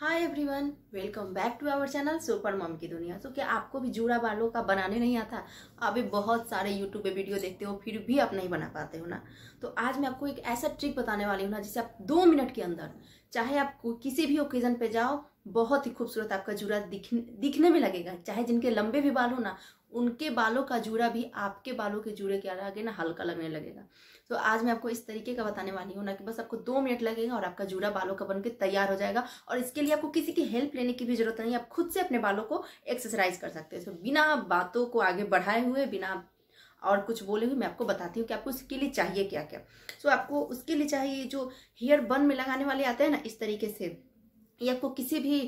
hi everyone welcome back to our channel super mom की दुनिया तो क्या आपको भी जूड़ा बालों का बनाने नहीं आता अभी बहुत सारे यूट्यूब पे वीडियो देखते हो फिर भी आप नहीं बना पाते हो ना तो आज मैं आपको एक ऐसा ट्रिक बताने वाली हूँ ना जिसे आप दो मिनट के अंदर चाहे आप किसी भी ओकेजन पे जाओ बहुत ही खूबसूरत आपका जूड़ा दिख दिखने में लगेगा चाहे जिनके लंबे भी बाल हो ना उनके बालों का जूड़ा भी आपके बालों के जूड़े के आगे ना हल्का लगने लगेगा तो आज मैं आपको इस तरीके का बताने वाली हूँ ना कि बस आपको दो मिनट लगेगा और आपका जूड़ा बालों का बनकर तैयार हो जाएगा और इसके लिए आपको किसी की हेल्प लेने की भी जरूरत नहीं आप खुद से अपने बालों को एक्सरसाइज कर सकते हैं तो बिना बातों को आगे बढ़ाए हुए बिना और कुछ बोले हुए मैं आपको बताती हूँ कि आपको इसके लिए चाहिए क्या क्या सो तो आपको उसके लिए चाहिए जो हेयर बन में लगाने वाले आते हैं ना इस तरीके से ये आपको किसी भी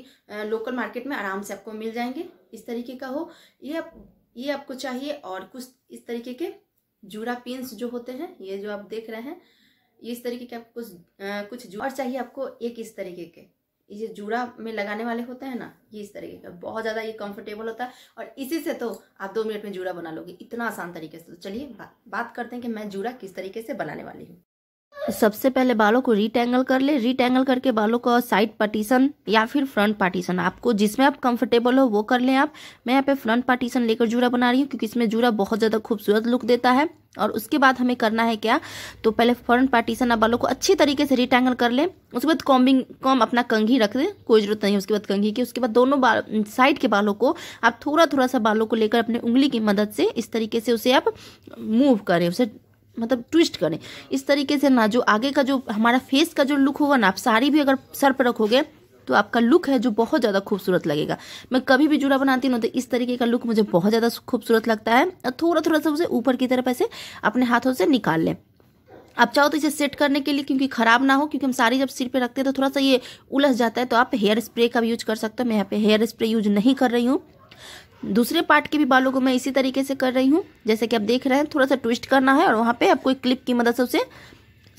लोकल मार्केट में आराम से आपको मिल जाएंगे इस तरीके का हो ये आप ये आपको चाहिए और कुछ इस तरीके के जूड़ा पिंस जो होते हैं ये जो आप देख रहे हैं ये इस तरीके के आपको कुछ कुछ और चाहिए आपको एक इस तरीके के ये जूड़ा में लगाने वाले होते हैं ना ये इस तरीके का बहुत ज़्यादा ये कंफर्टेबल होता है और इसी से तो आप दो मिनट में जूड़ा बना लोगे इतना आसान तरीके से तो चलिए बा, बात करते हैं कि मैं जूड़ा किस तरीके से बनाने वाली हूँ सबसे पहले बालों को रिटेंगल कर ले रिटेंगल करके बालों का साइड पार्टीशन या फिर फ्रंट पार्टीशन आपको जिसमें आप कंफर्टेबल हो वो कर लें आप मैं यहाँ पे फ्रंट पार्टीशन लेकर जूरा बना रही हूँ क्योंकि इसमें जूरा बहुत ज़्यादा खूबसूरत लुक देता है और उसके बाद हमें करना है क्या तो पहले फ्रंट पार्टीशन आप बालों को अच्छी तरीके से रिटेंगल कर लें उसके बाद कॉम्बिंग कॉम अपना कंघी रख दें कोई ज़रूरत नहीं उसके बाद कंघी की उसके बाद दोनों साइड के बालों को आप थोड़ा थोड़ा सा बालों को लेकर अपने उंगली की मदद से इस तरीके से उसे आप मूव करें उसे मतलब ट्विस्ट करें इस तरीके से ना जो आगे का जो हमारा फेस का जो लुक होगा ना आप साड़ी भी अगर सर पर रखोगे तो आपका लुक है जो बहुत ज़्यादा खूबसूरत लगेगा मैं कभी भी जुड़ा बनाती हूँ तो इस तरीके का लुक मुझे बहुत ज़्यादा खूबसूरत लगता है और थोड़ा थोड़ा सा उसे ऊपर की तरफ ऐसे अपने हाथों से निकाल लें आप चाहो तो इसे सेट करने के लिए क्योंकि ख़राब ना हो क्योंकि हम साड़ी जब सिर पे रखते हैं तो थोड़ा सा ये उलझ जाता है तो आप हेयर स्प्रे का भी यूज कर सकते हो मैं यहाँ पे हेयर स्प्रे यूज नहीं कर रही हूँ दूसरे पार्ट के भी बालों को मैं इसी तरीके से कर रही हूँ जैसे कि आप देख रहे हैं थोड़ा सा ट्विस्ट करना है और वहाँ पे आपको एक क्लिप की मदद से उसे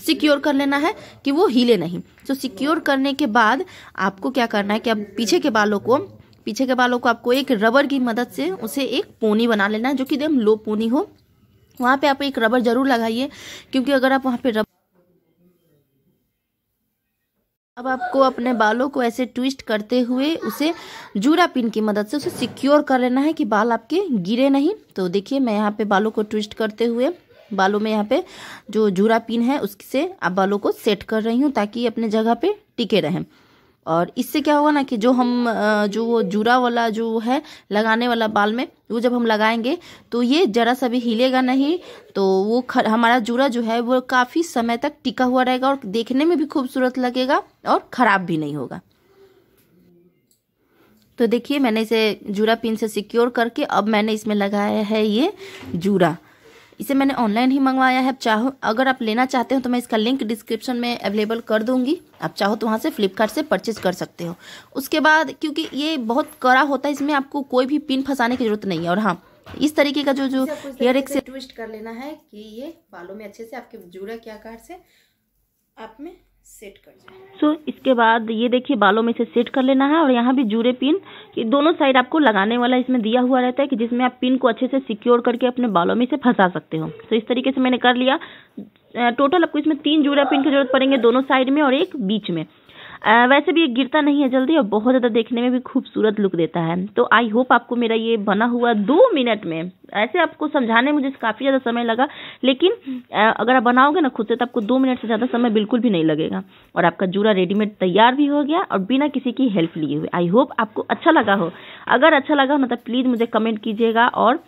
सिक्योर कर लेना है कि वो हिले नहीं तो सिक्योर करने के बाद आपको क्या करना है कि आप पीछे के बालों को पीछे के बालों को आपको एक रबर की मदद से उसे एक पोनी बना लेना है जो कि एकदम लो पोनी हो वहाँ पे आप एक रबर जरूर लगाइए क्योंकि अगर आप वहाँ पे रबर अब आपको अपने बालों को ऐसे ट्विस्ट करते हुए उसे जूरा पिन की मदद से उसे सिक्योर कर लेना है कि बाल आपके गिरे नहीं तो देखिए मैं यहाँ पे बालों को ट्विस्ट करते हुए बालों में यहाँ पे जो जूरा पिन है उससे आप बालों को सेट कर रही हूँ ताकि अपने जगह पे टिके रहें और इससे क्या होगा ना कि जो हम जो वो जूरा वाला जो है लगाने वाला बाल में वो जब हम लगाएंगे तो ये जरा सा भी हिलेगा नहीं तो वो खर, हमारा जूरा जो है वो काफ़ी समय तक टिका हुआ रहेगा और देखने में भी खूबसूरत लगेगा और ख़राब भी नहीं होगा तो देखिए मैंने इसे जूरा पिन से सिक्योर करके अब मैंने इसमें लगाया है ये जूरा इसे मैंने ऑनलाइन ही मंगवाया है चाहो अगर आप लेना चाहते हो तो मैं इसका लिंक डिस्क्रिप्शन में अवेलेबल कर दूंगी आप चाहो तो वहाँ से फ्लिपकार्ट से परचेज कर सकते हो उसके बाद क्योंकि ये बहुत कड़ा होता है इसमें आपको कोई भी पिन फंसाने की जरूरत नहीं है और हाँ इस तरीके का जो जो हेयर एक ट्विस्ट कर लेना है कि ये बालों में अच्छे से आपके जुड़ा क्या कार से आप में सेट कर जाए सो so, इसके बाद ये देखिए बालों में से सेट कर लेना है और यहाँ भी जूड़े पिन कि दोनों साइड आपको लगाने वाला इसमें दिया हुआ रहता है कि जिसमें आप पिन को अच्छे से सिक्योर करके अपने बालों में से फंसा सकते हो सो so, इस तरीके से मैंने कर लिया टोटल आपको इसमें तीन जूड़ा पिन की जरूरत पड़ेंगे दोनों साइड में और एक बीच में वैसे भी ये गिरता नहीं है जल्दी और बहुत ज़्यादा देखने में भी खूबसूरत लुक देता है तो आई होप आपको मेरा ये बना हुआ दो मिनट में ऐसे आपको समझाने में मुझे काफ़ी ज़्यादा समय लगा लेकिन अगर आप बनाओगे ना खुद से तो आपको दो मिनट से ज़्यादा समय बिल्कुल भी नहीं लगेगा और आपका जूरा रेडीमेड तैयार भी हो गया और बिना किसी की हेल्प लिए हुए आई होप आपको अच्छा लगा हो अगर अच्छा लगा हो ना तो प्लीज़ मुझे कमेंट कीजिएगा और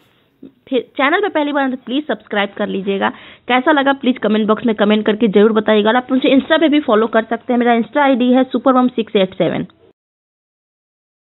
चैनल पे पहली बार तो प्लीज़ सब्सक्राइब कर लीजिएगा कैसा लगा प्लीज़ कमेंट बॉक्स में कमेंट करके जरूर बताइएगा आप मुझे इंस्टा पे भी फॉलो कर सकते हैं मेरा इंस्टा आईडी है सुपर सिक्स एट सेवन